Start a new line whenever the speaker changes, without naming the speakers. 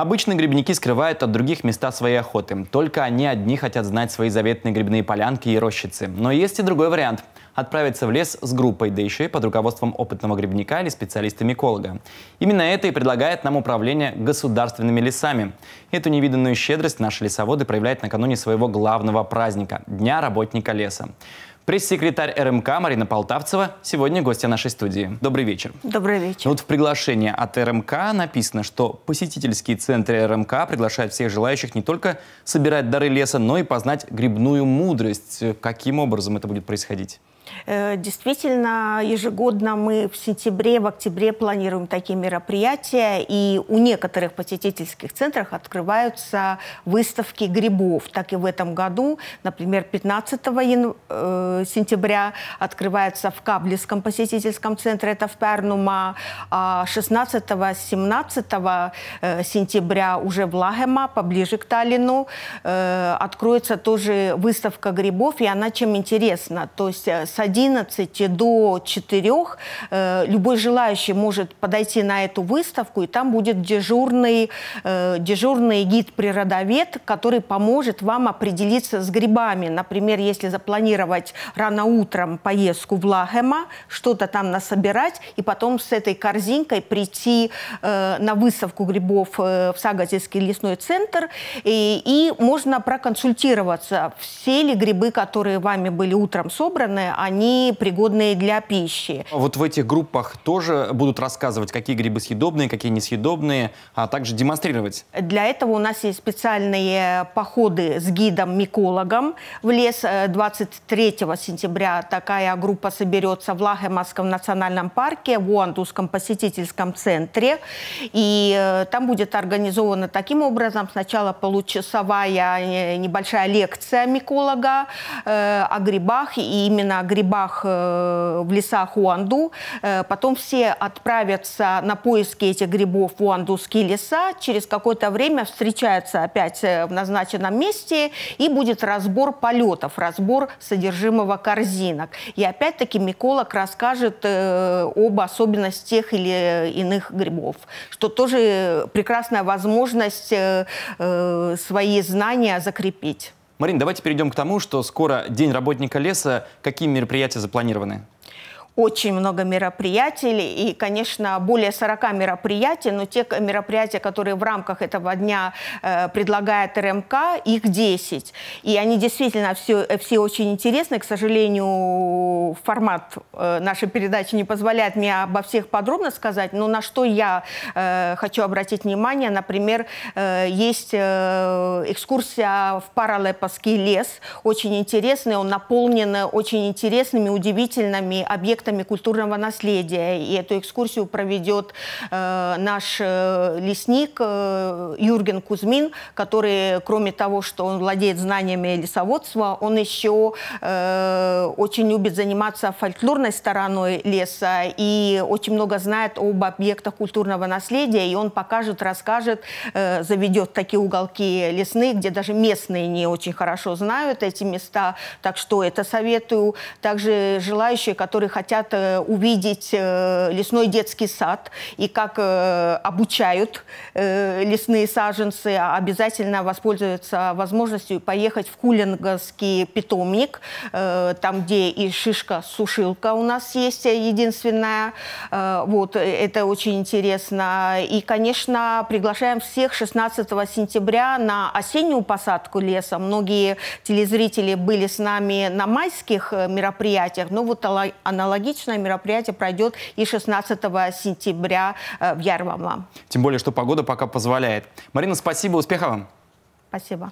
Обычно грибники скрывают от других места своей охоты. Только они одни хотят знать свои заветные грибные полянки и рощицы. Но есть и другой вариант – отправиться в лес с группой, да еще и под руководством опытного грибника или специалиста-миколога. Именно это и предлагает нам управление государственными лесами. Эту невиданную щедрость наши лесоводы проявляют накануне своего главного праздника – Дня работника леса. Пресс-секретарь РМК Марина Полтавцева сегодня гостья нашей студии. Добрый вечер.
Добрый вечер.
Ну вот в приглашении от РМК написано, что посетительские центры РМК приглашают всех желающих не только собирать дары леса, но и познать грибную мудрость. Каким образом это будет происходить?
Э, действительно, ежегодно мы в сентябре, в октябре планируем такие мероприятия, и у некоторых посетительских центрах открываются выставки грибов. Так и в этом году, например, 15 ян... Э, сентября открывается в Каблиском посетительском центре, это в Пернума, а 16-17 э, сентября уже в Лагема, поближе к Таллину, откроется тоже выставка грибов, и она чем интересна? То есть 11 до 4 э, любой желающий может подойти на эту выставку, и там будет дежурный, э, дежурный гид-природовед, который поможет вам определиться с грибами. Например, если запланировать рано утром поездку в Лахема, что-то там насобирать, и потом с этой корзинкой прийти э, на выставку грибов в Сагатинский лесной центр, и, и можно проконсультироваться, все ли грибы, которые вами были утром собраны, они они пригодные для пищи.
Вот в этих группах тоже будут рассказывать, какие грибы съедобные, какие несъедобные, а также демонстрировать?
Для этого у нас есть специальные походы с гидом-микологом в лес. 23 э, сентября такая группа соберется в Лахемасском национальном парке, в Уандусском посетительском центре. И э, там будет организовано таким образом сначала получасовая э, небольшая лекция миколога о грибах и именно о грибах Карабах, э, в лесах Уанду. Э, потом все отправятся на поиски этих грибов в уандузские леса. Через какое-то время встречаются опять э, в назначенном месте и будет разбор полетов, разбор содержимого корзинок. И опять-таки миколог расскажет об особенностях тех или иных грибов, что тоже прекрасная возможность свои знания закрепить.
Марин, давайте перейдем к тому, что скоро День работника леса. Какие мероприятия запланированы?
очень много мероприятий, и, конечно, более 40 мероприятий, но те мероприятия, которые в рамках этого дня э, предлагает РМК, их 10. И они действительно все, все очень интересны. К сожалению, формат э, нашей передачи не позволяет мне обо всех подробно сказать, но на что я э, хочу обратить внимание, например, есть экскурсия в Паралепаский лес, очень интересный, он наполнен очень интересными, удивительными объектами объектами культурного наследия. И эту экскурсию проведет э, наш э, лесник э, Юрген Кузьмин, который, кроме того, что он владеет знаниями лесоводства, он еще э, очень любит заниматься фольклорной стороной леса и очень много знает об объектах культурного наследия, и он покажет, расскажет, э, заведет такие уголки лесные, где даже местные не очень хорошо знают эти места, так что это советую также желающие, которые хотят хотят э, увидеть э, лесной детский сад и как э, обучают лесные саженцы, а обязательно воспользуются возможностью поехать в Кулинговский питомник, там, где и шишка-сушилка у нас есть единственная. Вот, это очень интересно. И, конечно, приглашаем всех 16 сентября на осеннюю посадку леса. Многие телезрители были с нами на майских мероприятиях, но вот аналогично Аналогичное мероприятие пройдет и 16 сентября э, в Ярмово.
Тем более, что погода пока позволяет. Марина, спасибо, успехов вам.
Спасибо.